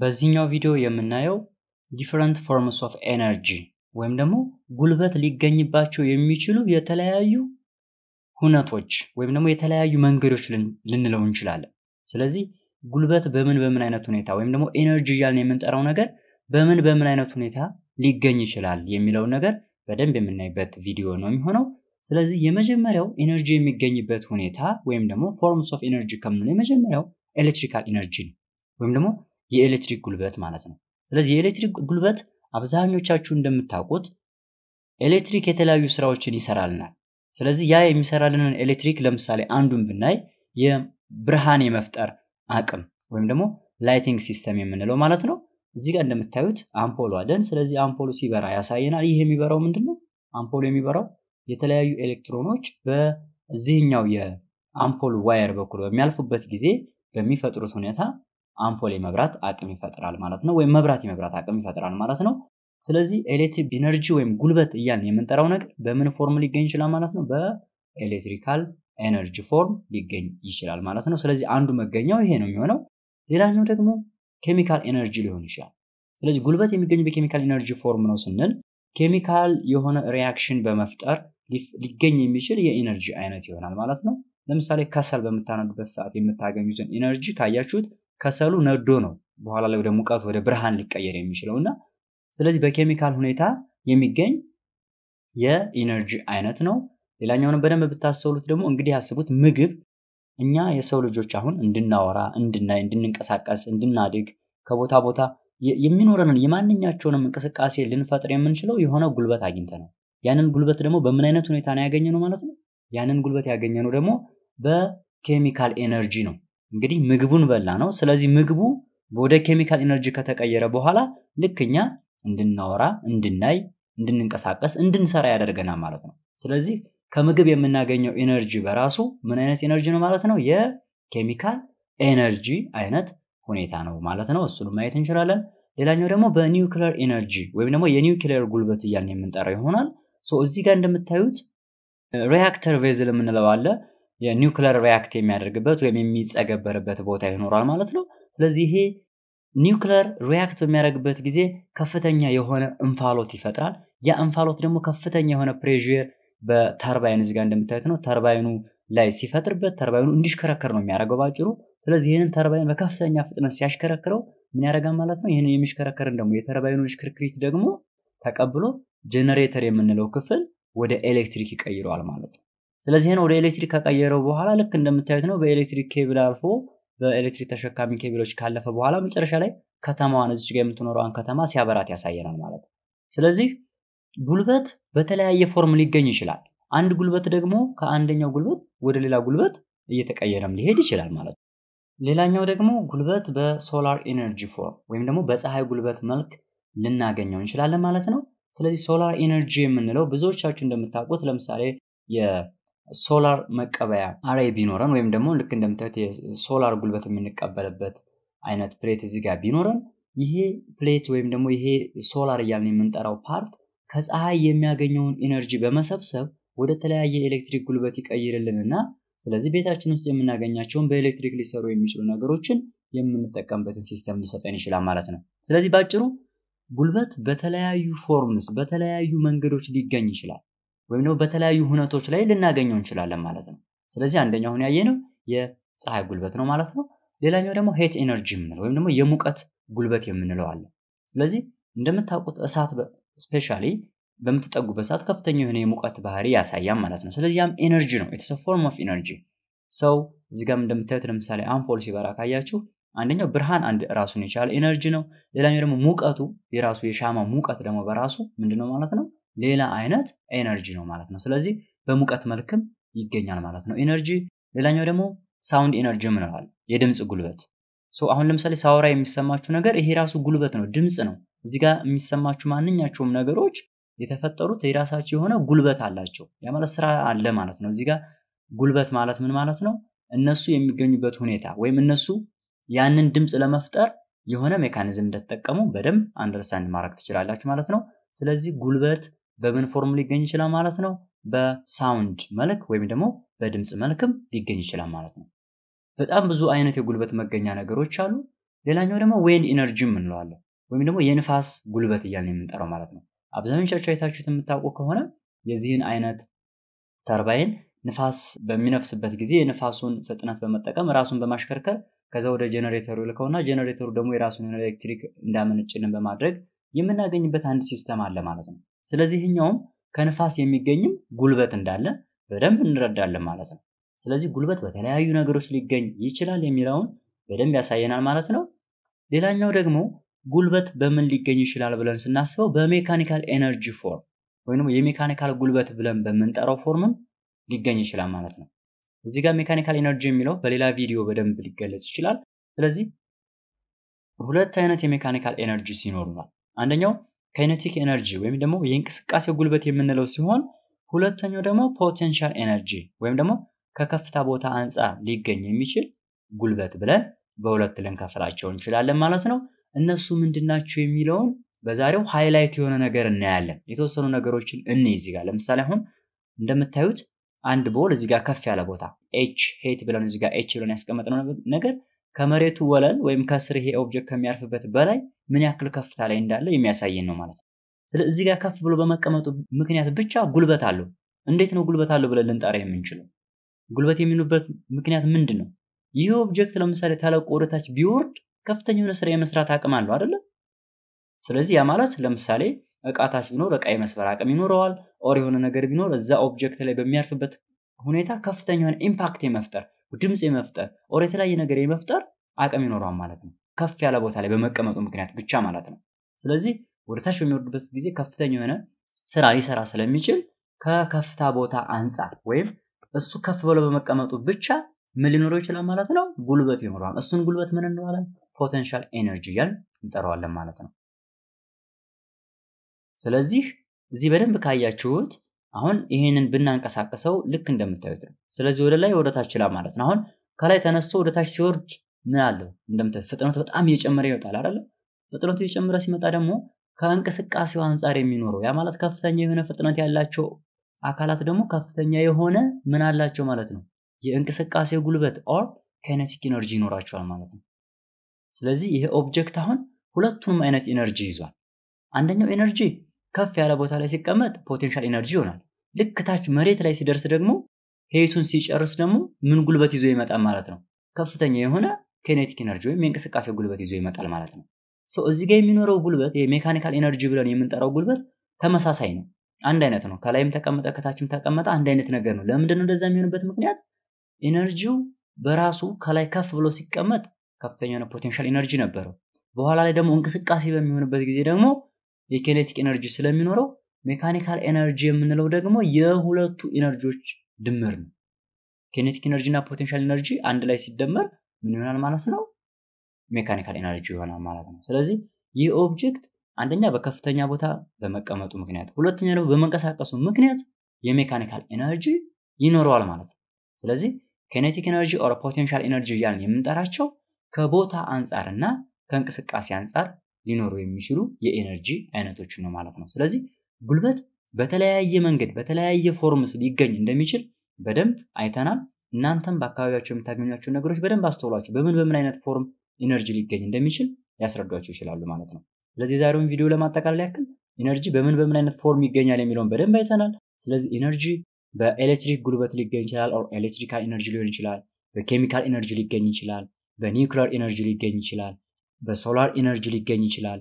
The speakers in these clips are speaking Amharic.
በዚህኛው ቪዲዮ የምናየው ዲፈረንት ፎርምስ ኦፍ ኤነርጂ ወይም ደግሞ ጉልበት ሊገኝባቸው የሚችሉ የተለያዩ ሁነቶች ወይም ደግሞ የተለያዩ መንገዶች ልንለው እንችላለን። ስለዚህ ጉልበት በምን በምን አይነት ሁኔታ ወይም ደግሞ ኤነርጂ እያልን የምንጠራው ነገር በምን በምን አይነት ሁኔታ ሊገኝ ይችላል የሚለውን ነገር በደንብ የምናይበት ቪዲዮ ነው የሚሆነው። ስለዚህ የመጀመሪያው ኤነርጂ የሚገኝበት ሁኔታ ወይም ደግሞ ፎርምስ ኦፍ ኤነርጂ ከምንለው የመጀመሪያው ኤሌክትሪካል ኤነርጂ ነው ወይም ደግሞ የኤሌክትሪክ ጉልበት ማለት ነው። ስለዚህ የኤሌክትሪክ ጉልበት አብዛኞቻችሁ እንደምታውቁት ኤሌክትሪክ የተለያዩ ስራዎችን ይሰራልናል። ስለዚህ ያ የሚሰራልንን ኤሌክትሪክ ለምሳሌ አንዱን ብናይ የብርሃን የመፍጠር አቅም ወይም ደግሞ ላይቲንግ ሲስተም የምንለው ማለት ነው። እዚህ ጋር እንደምታዩት አምፖሉ አለን። ስለዚህ አምፖሉ ሲበራ ያሳየናል። ይህ የሚበራው ምንድን ነው? አምፖሉ የሚበራው የተለያዩ ኤሌክትሮኖች በዚህኛው የአምፖል ዋየር በኩል በሚያልፉበት ጊዜ በሚፈጥሩት ሁኔታ አምፖል የመብራት አቅም ይፈጥራል ማለት ነው፣ ወይም መብራት የመብራት አቅም ይፈጥራል ማለት ነው። ስለዚህ ኤሌክትሪክ ኢነርጂ ወይም ጉልበት እያልን የምንጠራው ነገር በምን ፎርም ሊገኝ ይችላል ማለት ነው? በኤሌክትሪካል ኤነርጂ ፎርም ሊገኝ ይችላል ማለት ነው። ስለዚህ አንዱ መገኛው ይሄ ነው የሚሆነው። ሌላኛው ደግሞ ኬሚካል ኤነርጂ ሊሆን ይችላል። ስለዚህ ጉልበት የሚገኙ በኬሚካል ኤነርጂ ፎርም ነው ስንል ኬሚካል የሆነ ሪያክሽን በመፍጠር ሊገኝ የሚችል የኢነርጂ አይነት ይሆናል ማለት ነው። ለምሳሌ ከሰል በምታነዱበት ሰዓት የምታገኙትን ኢነርጂ ካያችሁት ከሰሉ ነዶ ነው በኋላ ላይ ወደ ሙቀት ወደ ብርሃን ሊቀየር የሚችለው እና ስለዚህ በኬሚካል ሁኔታ የሚገኝ የኢነርጂ አይነት ነው። ሌላኛውንም በደንብ ብታስተውሉት ደግሞ እንግዲህ ያስቡት ምግብ እኛ የሰው ልጆች አሁን እንድናወራ፣ እንድናይ፣ እንድንንቀሳቀስ፣ እንድናድግ ከቦታ ቦታ የሚኖረንን የማንኛቸውንም እንቅስቃሴ ልንፈጥር የምንችለው የሆነ ጉልበት አግኝተ ነው። ያንን ጉልበት ደግሞ በምን አይነት ሁኔታ ነው ያገኘ ነው ማለት ነው። ያንን ጉልበት ያገኘ ነው ደግሞ በኬሚካል ኤነርጂ ነው። እንግዲህ ምግቡን በላ ነው። ስለዚህ ምግቡ ወደ ኬሚካል ኤነርጂ ከተቀየረ በኋላ ልክኛ እንድናወራ፣ እንድናይ፣ እንድንንቀሳቀስ፣ እንድንሰራ ያደርገናል ማለት ነው። ስለዚህ ከምግብ የምናገኘው ኤነርጂ በራሱ ምን አይነት ኤነርጂ ነው ማለት ነው? የኬሚካል ኤነርጂ አይነት ሁኔታ ነው ማለት ነው። እሱን ማየት እንችላለን። ሌላኛው ደግሞ በኒውክሌር ኤነርጂ ወይም ደግሞ የኒውክሌር ጉልበት እያን የምንጠራው ይሆናል። እዚህ ጋር እንደምታዩት ሪያክተር ቬዝል የምንለው አለ። የኒውክለር ሪያክት የሚያደርግበት ወይም የሚጸገበርበት ቦታ ይኖራል ማለት ነው። ስለዚህ ይሄ ኒውክለር ሪያክት በሚያደርግበት ጊዜ ከፍተኛ የሆነ እንፋሎት ይፈጥራል። ያ እንፋሎት ደግሞ ከፍተኛ የሆነ ፕሬዥር በተርባይን እዚጋ እንደምታዩት ነው። ተርባይኑ ላይ ሲፈጥርበት ተርባይኑ እንዲሽከረከር ነው የሚያደርገው ባጭሩ። ስለዚህ ይህንን ተርባይን በከፍተኛ ፍጥነት ሲያሽከረክረው ምን ያደርጋል ማለት ነው። ይህንን የሚሽከረከርን ደግሞ የተርባይኑ ሽክርክሪት ደግሞ ተቀብሎ ጀነሬተር የምንለው ክፍል ወደ ኤሌክትሪክ ይቀይረዋል ማለት ነው። ስለዚህ ወደ ኤሌክትሪክ ከቀየረው በኋላ ልክ እንደምታዩት ነው በኤሌክትሪክ ኬብል አልፎ በኤሌክትሪክ ተሸካሚ ኬብሎች ካለፈ በኋላ መጨረሻ ላይ ከተማዋን እዚች ጋር የምትኖረዋን ከተማ ሲያበራት ያሳየናል ማለት ነው። ስለዚህ ጉልበት በተለያየ ፎርም ሊገኝ ይችላል። አንድ ጉልበት ደግሞ ከአንደኛው ጉልበት ወደ ሌላ ጉልበት እየተቀየረም ሊሄድ ይችላል ማለት ነው። ሌላኛው ደግሞ ጉልበት በሶላር ኢነርጂ ፎርም ወይም ደግሞ በፀሐይ ጉልበት መልክ ልናገኘው እንችላለን ማለት ነው። ስለዚህ ሶላር ኢነርጂ የምንለው ብዙዎቻችሁ እንደምታውቁት ለምሳሌ ሶላር መቀበያ አራይ ቢኖረን ወይም ደግሞ ልክ እንደምታዩት የሶላር ጉልበት የምንቀበልበት አይነት ፕሌት እዚህ ጋር ቢኖረን ይሄ ፕሌት ወይም ደግሞ ይሄ ሶላር እያልን የምንጠራው ፓርት ከፀሐይ የሚያገኘውን ኢነርጂ በመሰብሰብ ወደ ተለያየ ኤሌክትሪክ ጉልበት ይቀይርልንና ስለዚህ ቤታችን ውስጥ የምናገኛቸውን በኤሌክትሪክ ሊሰሩ የሚችሉ ነገሮችን የምንጠቀምበትን ሲስተም ሊሰጠን ይችላል ማለት ነው። ስለዚህ ባጭሩ ጉልበት በተለያዩ ፎርምስ በተለያዩ መንገዶች ሊገኝ ይችላል። ወይም ደግሞ በተለያዩ ሁነቶች ላይ ልናገኘው እንችላለን ማለት ነው። ስለዚህ አንደኛው አሁን ያየነው የፀሐይ ጉልበት ነው ማለት ነው። ሌላኛው ደግሞ ሄት ኤነርጂ የምንለው ወይም ደግሞ የሙቀት ጉልበት የምንለው አለ። ስለዚህ እንደምታውቁት እሳት ስፔሻሊ በምትጠጉበት ሰዓት ከፍተኛ የሆነ የሙቀት ባህሪ ያሳያል ማለት ነው። ስለዚህ ያም ኤነርጂ ነው። ኢትስ ፎርም ኦፍ ኤነርጂ። ሰው እዚህ ጋር እንደምታዩት ለምሳሌ አምፖል ሲበራ ካያችሁ አንደኛው ብርሃን አንድ ራሱን የቻለ ኤነርጂ ነው። ሌላኛው ደግሞ ሙቀቱ የራሱ የሻማ ሙቀት ደግሞ በራሱ ምንድነው ማለት ነው ሌላ አይነት ኤነርጂ ነው ማለት ነው። ስለዚህ በሙቀት መልክም ይገኛል ማለት ነው ኤነርጂ። ሌላኛው ደግሞ ሳውንድ ኤነርጂ ምንለዋል? የድምፅ ጉልበት። አሁን ለምሳሌ ሳውራ የሚሰማችሁ ነገር ይሄ ራሱ ጉልበት ነው፣ ድምፅ ነው። እዚህ ጋር የሚሰማችሁ ማንኛቸውም ነገሮች የተፈጠሩት የራሳቸው የሆነ ጉልበት አላቸው። ያ ማለት ስራ አለ ማለት ነው። እዚህ ጉልበት ማለት ምን ማለት ነው? እነሱ የሚገኙበት ሁኔታ ወይም እነሱ ያንን ድምፅ ለመፍጠር የሆነ ሜካኒዝም እንደተጠቀሙ በደንብ አንደርስታንድ ማድረግ ትችላላችሁ ማለት ነው። ስለዚህ ጉልበት በምን ፎርም ሊገኝ ይችላል ማለት ነው? በሳውንድ መልክ ወይም ደግሞ በድምፅ መልክም ሊገኝ ይችላል ማለት ነው። በጣም ብዙ አይነት የጉልበት መገኛ ነገሮች አሉ። ሌላኛው ደግሞ ዌንድ ኢነርጂ እንለዋለን ወይም ደግሞ የንፋስ ጉልበት እያልን የምንጠራው ማለት ነው። አብዛኞቻችሁ አይታችሁት የምታውቁ ከሆነ የዚህን አይነት ተርባይን ንፋስ በሚነፍስበት ጊዜ የንፋሱን ፍጥነት በመጠቀም ራሱን በማሽከርከር ከዛ ወደ ጀነሬተሩ ይልከውና ጀነሬተሩ ደግሞ የራሱን ኤሌክትሪክ እንዳመነጭልን በማድረግ የምናገኝበት አንድ ሲስተም አለ ማለት ነው። ስለዚህ ከንፋስ የሚገኝም ጉልበት እንዳለ በደንብ እንረዳለን ማለት ነው። ስለዚህ ጉልበት በተለያዩ ነገሮች ሊገኝ ይችላል የሚለውን በደንብ ያሳየናል ማለት ነው። ሌላኛው ደግሞ ጉልበት በምን ሊገኝ ይችላል ብለን ስናስበው በሜካኒካል ኤነርጂ ፎርም ወይም የሜካኒካል ጉልበት ብለን በምንጠራው ፎርምም ሊገኝ ይችላል ማለት ነው። እዚህ ጋር ሜካኒካል ኤነርጂ የሚለው በሌላ ቪዲዮ በደንብ ሊገለጽ ይችላል። ስለዚህ ሁለት አይነት የሜካኒካል ኤነርጂ ሲኖሩናል። አንደኛው ካይነቲክ ኤነርጂ ወይም ደግሞ የእንቅስቃሴ ጉልበት የምንለው ሲሆን ሁለተኛው ደግሞ ፖቴንሻል ኤነርጂ ወይም ደግሞ ከከፍታ ቦታ አንጻር ሊገኝ የሚችል ጉልበት ብለን በሁለት ልንከፍላቸው እንችላለን ማለት ነው። እነሱ ምንድናቸው የሚለውን በዛሬው ሃይላይት የሆነ ነገር እናያለን። የተወሰኑ ነገሮችን እን እዚህ ጋር ለምሳሌ አሁን እንደምታዩት አንድ ቦል እዚህ ጋር ከፍ ያለ ቦታ ኤች ሄት ብለን እዚህ ጋር ኤች ብለን ያስቀመጥነው ነገር ከመሬቱ ወለል ወይም ከስር ይሄ ኦብጀክት ከሚያርፍበት በላይ ምን ያክል ከፍታ ላይ እንዳለ የሚያሳየን ነው ማለት ነው። ስለዚህ እዚህ ጋር ከፍ ብሎ በመቀመጡ ምክንያት ብቻ ጉልበት አለው። እንዴት ነው ጉልበት አለው ብለን ልንጠራ የምንችለው? ጉልበት የሚኑበት ምክንያት ምንድን ነው? ይህ ኦብጀክት ለምሳሌ ተለቆ ወደታች ቢወርድ ከፍተኛ የሆነ ስራ የመስራት አቅም አለው አይደለም? ስለዚህ ያ ማለት ለምሳሌ እቃ ታች ቢኖር እቃ የመስበር አቅም ይኖረዋል። ኦር የሆነ ነገር ቢኖር እዛ ኦብጀክት ላይ በሚያርፍበት ሁኔታ ከፍተኛ ከፍተኛውን ኢምፓክት የመፍጠር ድምፅ የመፍጠር ኦር የተለያየ ነገር የመፍጠር አቅም ይኖረዋል ማለት ነው። ከፍ ያለ ቦታ ላይ በመቀመጡ ምክንያት ብቻ ማለት ነው። ስለዚህ ወደ ታች በሚወርድበት ጊዜ ከፍተኛ የሆነ ስራ ሊሰራ ስለሚችል ከከፍታ ቦታ አንጻር ወይም እሱ ከፍ ብሎ በመቀመጡ ብቻ ምን ሊኖረው ይችላል ማለት ነው? ጉልበት ይኖረዋል። እሱን ጉልበት ምን እንለዋለን? ፖተንሻል ኤነርጂ እያል እንጠራዋለን ማለት ነው። ስለዚህ እዚህ በደንብ ካያችሁት አሁን ይህንን ብናንቀሳቀሰው ልክ እንደምታዩት ነው። ስለዚህ ወደ ላይ ወደ ታች ይችላል ማለት ነው። አሁን ከላይ ተነስቶ ወደ ታች ሲወርድ ምን አለው? እንደምታዩት ፍጥነቱ በጣም እየጨመረ ይወጣል አይደለ? ፍጥነቱ እየጨመረ ሲመጣ ደግሞ ከእንቅስቃሴው አንጻር የሚኖረው ያ ማለት ከፍተኛ የሆነ ፍጥነት ያላቸው አካላት ደግሞ ከፍተኛ የሆነ ምን አላቸው ማለት ነው የእንቅስቃሴ ጉልበት ኦር ካይነቲክ ኢነርጂ ይኖራቸዋል ማለት ነው። ስለዚህ ይሄ ኦብጀክት አሁን ሁለቱንም አይነት ኢነርጂ ይዟል። አንደኛው ኢነርጂ ከፍ ያለ ቦታ ላይ ሲቀመጥ ፖቴንሻል ኤነርጂ ይሆናል። ልክ ታች መሬት ላይ ሲደርስ ደግሞ ሄይቱን ሲጨርስ ደግሞ ምን ጉልበት ይዞ ይመጣል ማለት ነው? ከፍተኛ የሆነ ኬኔቲክ ኤነርጂ ወይም የእንቅስቃሴ ጉልበት ይዞ ይመጣል ማለት ነው። ሰው እዚህ ጋር የሚኖረው ጉልበት የሜካኒካል ኤነርጂ ብለን የምንጠራው ጉልበት ተመሳሳይ ነው፣ አንድ አይነት ነው። ከላይም ተቀመጠ ከታችም ተቀመጠ አንድ አይነት ነገር ነው። ለምንድን እንደዛ የሚሆንበት ምክንያት? ኤነርጂው በራሱ ከላይ ከፍ ብሎ ሲቀመጥ ከፍተኛ የሆነ ፖቴንሻል ኤነርጂ ነበረው። በኋላ ላይ ደግሞ እንቅስቃሴ በሚሆንበት ጊዜ ደግሞ የኬኔቲክ ኤነርጂ ስለሚኖረው ሜካኒካል ኤነርጂ የምንለው ደግሞ የሁለቱ ኤነርጂዎች ድምር ነው። ኬኔቲክ ኤነርጂ እና ፖቴንሻል ኤነርጂ አንድ ላይ ሲደመር ምን ይሆናል ማለት ነው? ሜካኒካል ኤነርጂ ይሆናል ማለት ነው። ስለዚህ ይህ ኦብጀክት አንደኛ በከፍተኛ ቦታ በመቀመጡ ምክንያት፣ ሁለተኛ ደግሞ በመንቀሳቀሱ ምክንያት የሜካኒካል ኤነርጂ ይኖረዋል ማለት ነው። ስለዚህ ኬኔቲክ ኤነርጂ ኦር ፖቴንሻል ኤነርጂ እያልን የምንጠራቸው ከቦታ አንጻር እና ከእንቅስቃሴ አንጻር ሊኖሩ የሚችሉ የኤነርጂ አይነቶችን ነው ማለት ነው። ስለዚህ ጉልበት በተለያየ መንገድ በተለያየ ፎርምስ ሊገኝ እንደሚችል በደንብ አይተናል። እናንተም በአካባቢያቸው የምታገኟቸው ነገሮች በደንብ አስተውሏቸው። በምን በምን አይነት ፎርም ኢነርጂ ሊገኝ እንደሚችል ሊያስረዷቸው ይችላሉ ማለት ነው። ስለዚህ የዛሬውን ቪዲዮ ለማጠቃለል ያክል ኢነርጂ በምን በምን አይነት ፎርም ይገኛል የሚለውን በደንብ አይተናል። ስለዚህ ኢነርጂ በኤሌክትሪክ ጉልበት ሊገኝ ይችላል፣ ኤሌክትሪካል ኤነርጂ ሊሆን ይችላል፣ በኬሚካል ኢነርጂ ሊገኝ ይችላል፣ በኒውክሊር ኢነርጂ ሊገኝ ይችላል፣ በሶላር ኢነርጂ ሊገኝ ይችላል።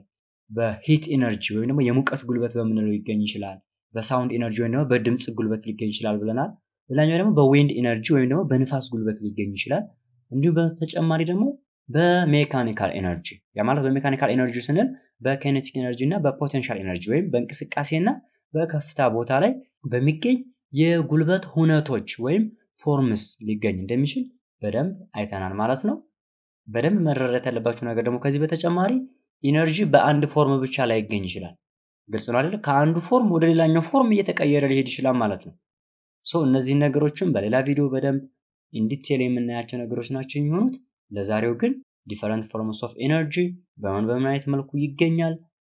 በሂት ኢነርጂ ወይም ደግሞ የሙቀት ጉልበት በምንለው ሊገኝ ይችላል። በሳውንድ ኢነርጂ ወይም ደግሞ በድምፅ ጉልበት ሊገኝ ይችላል ብለናል። ሌላኛው ደግሞ በዊንድ ኢነርጂ ወይም ደግሞ በንፋስ ጉልበት ሊገኝ ይችላል። እንዲሁም በተጨማሪ ደግሞ በሜካኒካል ኤነርጂ ያ ማለት በሜካኒካል ኤነርጂ ስንል በኬኔቲክ ኤነርጂ እና በፖቴንሻል ኤነርጂ ወይም በእንቅስቃሴና በከፍታ ቦታ ላይ በሚገኝ የጉልበት ሁነቶች ወይም ፎርምስ ሊገኝ እንደሚችል በደንብ አይተናል ማለት ነው። በደንብ መረዳት ያለባችሁ ነገር ደግሞ ከዚህ በተጨማሪ ኢነርጂ በአንድ ፎርም ብቻ ላይ ይገኝ ይችላል። ግልጽ ነው አይደል? ከአንዱ ፎርም ወደ ሌላኛው ፎርም እየተቀየረ ሊሄድ ይችላል ማለት ነው። ሶ እነዚህን ነገሮችም በሌላ ቪዲዮ በደንብ ኢንዲቴል የምናያቸው ነገሮች ናቸው የሚሆኑት። ለዛሬው ግን ዲፈረንት ፎርምስ ኦፍ ኢነርጂ በምን በምን አይነት መልኩ ይገኛል፣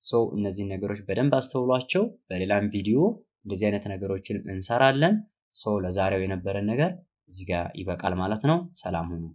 ሶ እነዚህን ነገሮች በደንብ አስተውሏቸው። በሌላም ቪዲዮ እንደዚህ አይነት ነገሮችን እንሰራለን። ሶ ለዛሬው የነበረን ነገር እዚህ ጋር ይበቃል ማለት ነው። ሰላም ሁኑ።